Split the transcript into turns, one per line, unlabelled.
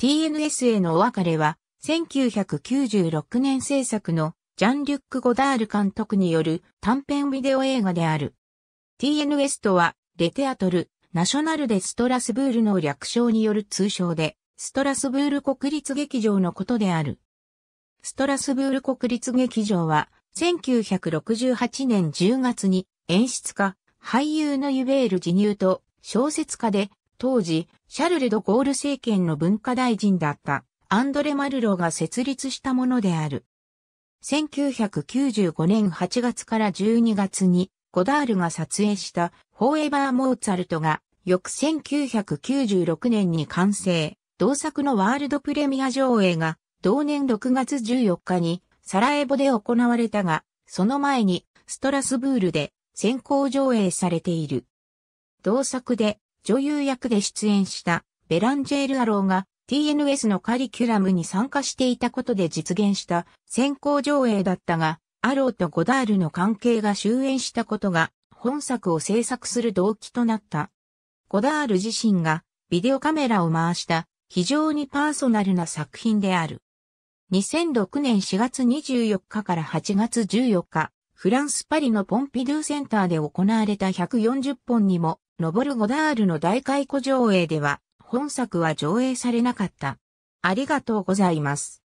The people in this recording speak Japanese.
TNS へのお別れは、1996年制作のジャン・リュック・ゴダール監督による短編ビデオ映画である。TNS とは、レテアトル、ナショナルデ・ストラスブールの略称による通称で、ストラスブール国立劇場のことである。ストラスブール国立劇場は、1968年10月に演出家、俳優のユベール・ジニューと小説家で当時、シャルル・ド・ゴール政権の文化大臣だったアンドレ・マルロが設立したものである。1995年8月から12月にゴダールが撮影したフォーエバー・モーツァルトが翌1996年に完成、同作のワールドプレミア上映が同年6月14日にサラエボで行われたが、その前にストラスブールで先行上映されている。同作で女優役で出演したベランジェール・アローが TNS のカリキュラムに参加していたことで実現した先行上映だったが、アローとゴダールの関係が終焉したことが本作を制作する動機となった。ゴダール自身がビデオカメラを回した非常にパーソナルな作品である。2006年4月24日から8月14日、フランス・パリのポンピドゥセンターで行われた140本にもノボル・ゴダールの大解雇上映では、本作は上映されなかった。ありがとうございます。